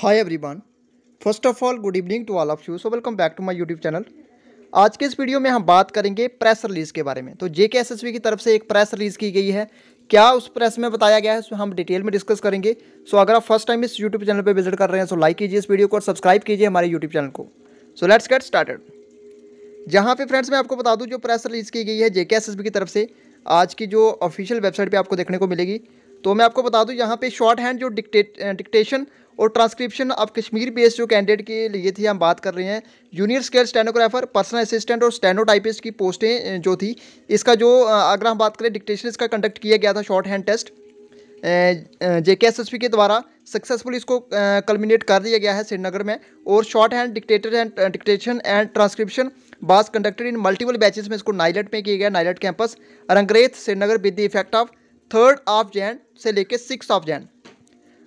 hi everyone first of all good evening to all of you so welcome back to my YouTube channel आज के इस video में हम बात करेंगे प्रेस रिलीज़ के बारे में तो जे की तरफ से एक प्रेस रिलीज़ की गई है क्या उस प्रेस में बताया गया है उसमें हम डिटेल में डिस्कस करेंगे सो so, अगर आप फर्स्ट टाइम इस यूट्यूब चैनल पर विजिट कर रहे हैं तो लाइक कीजिए इस वीडियो को और सब्सक्राइब कीजिए हमारे यूट्यूब चैनल को सो लेट्स गेट स्टार्टेड जहाँ पे फ्रेंड्स मैं आपको बता दूँ जो प्रेस रिलीज़ की गई है जे की तरफ से आज की जो ऑफिशियल वेबसाइट पर आपको देखने को मिलेगी तो मैं आपको बता दूँ यहाँ पे शॉर्ट हैंड जो डिक्टेट डिक्टेशन और ट्रांसक्रिप्शन ऑफ कश्मीर बेस्ड जो कैंडिडेट के लिए थी हम बात कर रहे हैं junior scale stenographer personal assistant और स्टेनोटाइपिस्ट की पोस्टें जो थी इसका जो अगर हम बात करें डिक्टेशन इसका कंडक्ट किया गया था शॉर्ट हैंड टेस्ट जे के एस एस पी के द्वारा सक्सेसफुल इसको कलमिनेट कर दिया गया है श्रीनगर में और short hand dictator and dictation and transcription was conducted in multiple batches में इसको नाइलेट में किया गया NIELIT campus Rangreth Srinagar with the effect of third of Jan से लेकर सिक्स ऑफ जैन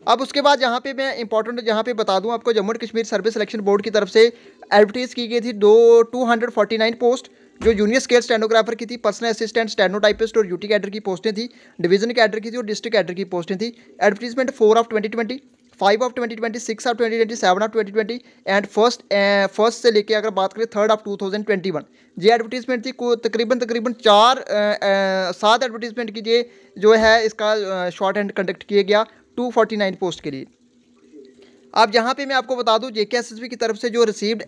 अब उसके बाद यहाँ पे मैं इंपॉर्टेंट यहाँ पे बता दूँ आपको Jammu Kashmir service selection board की तरफ से एडवर्टीज़ की गई थी दो two hundred forty nine post जो जूनियर स्केल स्टेनोग्राफर की थी पर्सनल असिस्टेंट स्टेनोटाइपिस्ट और यूटी कैडर की पोस्टें थी डिवीजन कैडर की थी और डिस्ट्रिक्ट कैडर की पोस्टें थी advertisement four of twenty twenty five of twenty twenty six of twenty twenty seven of twenty twenty and first first से लेकर अगर बात करें third of two thousand twenty one ये एडवर्टीजमेंट थी तकरीबन तकरीबन चार eh, eh, सात एडवर्टीजमेंट की जो है इसका शॉर्ट हैंड कंडक्ट किया गया टू फोर्टी नाइन पोस्ट के लिए अब जहाँ पे मैं आपको बता दूँ जे के की तरफ से जो रिसीव्ड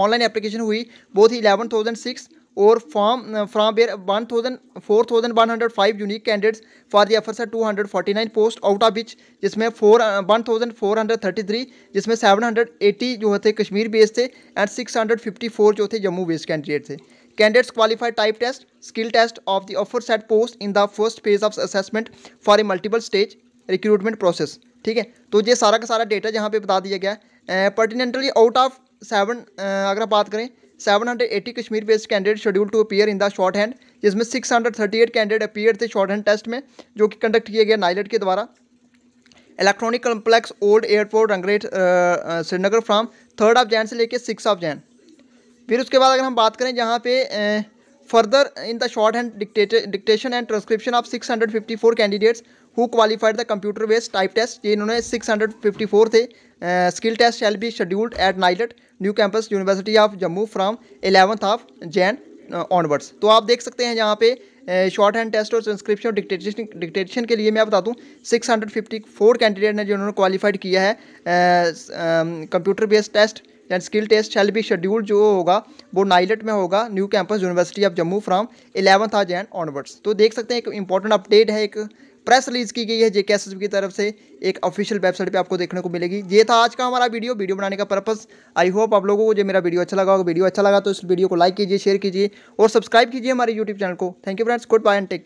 ऑनलाइन एप्लीकेशन हुई वो थी इलेवन थाउजेंड सिक्स और form from where one thousand four thousand one hundred five unique candidates for the aforesaid two hundred forty nine post out of which जिसमें four one thousand four hundred thirty three जिसमें seven hundred eighty जो थे Kashmir based थे and six hundred fifty four जो थे Jammu based candidate थे candidates qualified type test skill test of the aforesaid post in the first phase of assessment for a multiple stage recruitment process ठीक है तो ये सारा का सारा डेटा जहाँ पे बता दिया गया है पर्टिनेंटली आउट ऑफ सेवन अगर आप बात करें seven hundred eighty Kashmir based candidate schedule to appear in the short hand जिसमें six hundred thirty eight candidate appear थे शॉर्ट हैंड टेस्ट में जो कि कंडक्ट किया गया नाइलेट के द्वारा electronic complex old airport Rangreth Srinagar from third of Jan से लेकर सिक्स ऑफ जैन फिर उसके बाद अगर हम बात करें जहाँ पे further in the short hand dictation and transcription of four candidates who qualified the computer based type test ये इन्होंने 654 थे skill test shall be scheduled at NIELIT new campus university of Jammu from eleventh of Jan onwards तो आप देख सकते हैं यहाँ पे शॉर्ट हैंड टेस्ट और ट्रांसक्रिप्शन डिक्टेशन डिक्टेशन के लिए मैं बता दूं 654 कैंडिडेट ने जिन्होंने क्वालिफाइड किया है computer based test and skill test shall be schedule जो होगा वो नाइलेट में होगा new campus university of Jammu from eleventh आज एंड ऑनवर्ड्स तो देख सकते हैं एक इंपॉर्टेंट अपडेट है एक प्रेस रिलीज़ की गई है जेके एस की तरफ से एक ऑफिशियल वेबसाइट पे आपको देखने को मिलेगी ये था आज का हमारा वीडियो वीडियो बनाने का पर्पस आई होप आप लोगों को जो मेरा वीडियो अच्छा लगा होगा वीडियो अच्छा लगा तो इस वीडियो को लाइक कीजिए शेयर कीजिए और सब्सक्राइब कीजिए हमारे यूट्यूब चैनल को thank you friends good bye and take